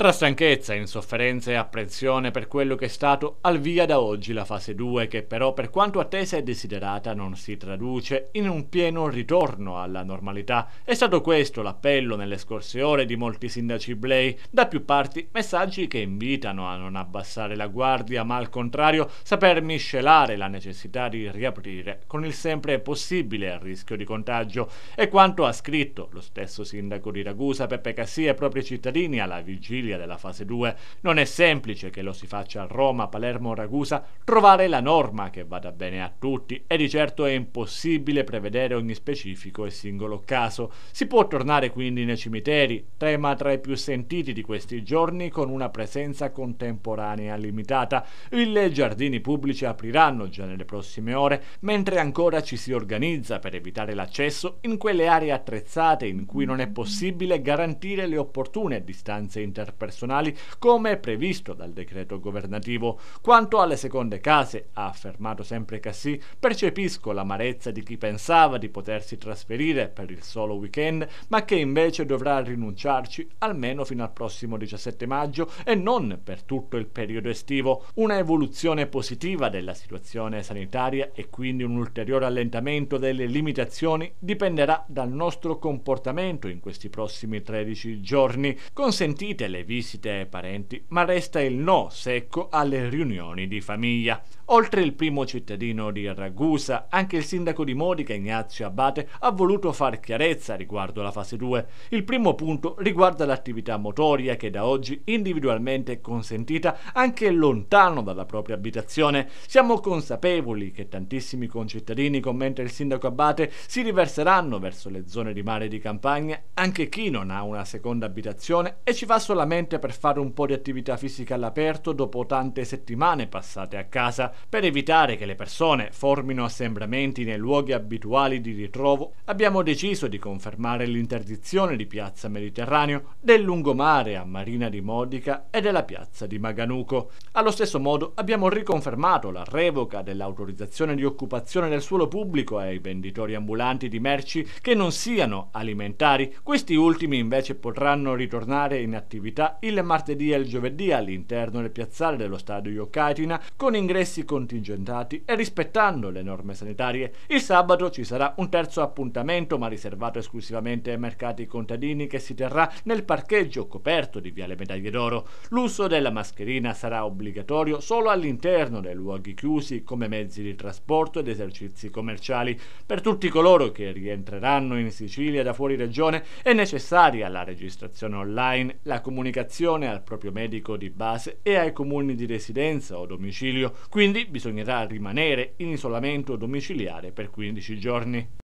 tra stanchezza, insofferenza e apprensione per quello che è stato al via da oggi la fase 2 che però per quanto attesa e desiderata non si traduce in un pieno ritorno alla normalità. È stato questo l'appello nelle scorse ore di molti sindaci Blay, da più parti messaggi che invitano a non abbassare la guardia ma al contrario saper miscelare la necessità di riaprire con il sempre possibile rischio di contagio e quanto ha scritto lo stesso sindaco di Ragusa Peppe Cassia ai propri cittadini alla vigilia vigilia della fase 2. Non è semplice che lo si faccia a Roma, Palermo o Ragusa trovare la norma che vada bene a tutti e di certo è impossibile prevedere ogni specifico e singolo caso. Si può tornare quindi nei cimiteri, tema tra i più sentiti di questi giorni con una presenza contemporanea limitata. Ville e giardini pubblici apriranno già nelle prossime ore, mentre ancora ci si organizza per evitare l'accesso in quelle aree attrezzate in cui non è possibile garantire le opportune distanze interpersonali personali come previsto dal decreto governativo. Quanto alle seconde case, ha affermato sempre Cassì, percepisco l'amarezza di chi pensava di potersi trasferire per il solo weekend, ma che invece dovrà rinunciarci almeno fino al prossimo 17 maggio e non per tutto il periodo estivo. Una evoluzione positiva della situazione sanitaria e quindi un ulteriore allentamento delle limitazioni dipenderà dal nostro comportamento in questi prossimi 13 giorni. Consentite le visite ai parenti, ma resta il no secco alle riunioni di famiglia. Oltre il primo cittadino di Ragusa, anche il sindaco di Modica, Ignazio Abate, ha voluto far chiarezza riguardo alla fase 2. Il primo punto riguarda l'attività motoria che da oggi individualmente è consentita anche lontano dalla propria abitazione. Siamo consapevoli che tantissimi concittadini, commenta il sindaco Abate, si riverseranno verso le zone di mare di campagna, anche chi non ha una seconda abitazione e ci fa solamente solamente per fare un po' di attività fisica all'aperto dopo tante settimane passate a casa, per evitare che le persone formino assembramenti nei luoghi abituali di ritrovo, abbiamo deciso di confermare l'interdizione di Piazza Mediterraneo, del lungomare a Marina di Modica e della Piazza di Maganuco. Allo stesso modo abbiamo riconfermato la revoca dell'autorizzazione di occupazione del suolo pubblico ai venditori ambulanti di merci che non siano alimentari, questi ultimi invece potranno ritornare in attività gratuita il martedì e il giovedì all'interno del piazzale dello stadio Catina con ingressi contingentati e rispettando le norme sanitarie. Il sabato ci sarà un terzo appuntamento ma riservato esclusivamente ai mercati contadini che si terrà nel parcheggio coperto di Viale Medaglie d'Oro. L'uso della mascherina sarà obbligatorio solo all'interno dei luoghi chiusi come mezzi di trasporto ed esercizi commerciali. Per tutti coloro che rientreranno in Sicilia da fuori regione è necessaria la registrazione online, la comunicazione comunicazione al proprio medico di base e ai comuni di residenza o domicilio, quindi bisognerà rimanere in isolamento domiciliare per 15 giorni.